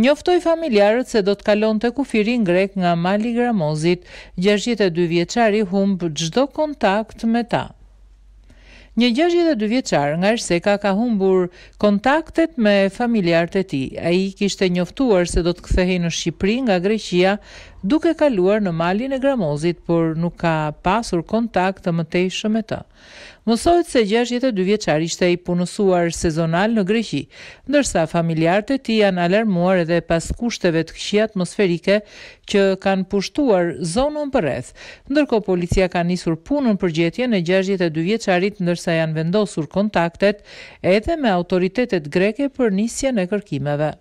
Njoftoj familjarët se do të kalon të kufirin grek nga Mali Gramozit, gjërgjit e dy vjeqari humbë gjdo kontakt me ta. Një 62 vjeqar nga Erseka ka humbur kontaktet me familjarët e ti. A i kishte njoftuar se do të kthehej në Shqipëri nga Greqia duke kaluar në malin e gramozit, por nuk ka pasur kontakt të mëtej shumë e të. Mësojt se 62 vjeqar ishte i punësuar sezonal në Greqi, ndërsa familjarët e ti janë alarmuar edhe pas kushteve të këshi atmosferike që kanë pushtuar zonën për rreth, ndërko policia ka njësur punën për gjetje në 62 vjeqarit ndërsa ndërsa janë vendosur kontaktet edhe me autoritetet greke për nisjen e kërkimeve.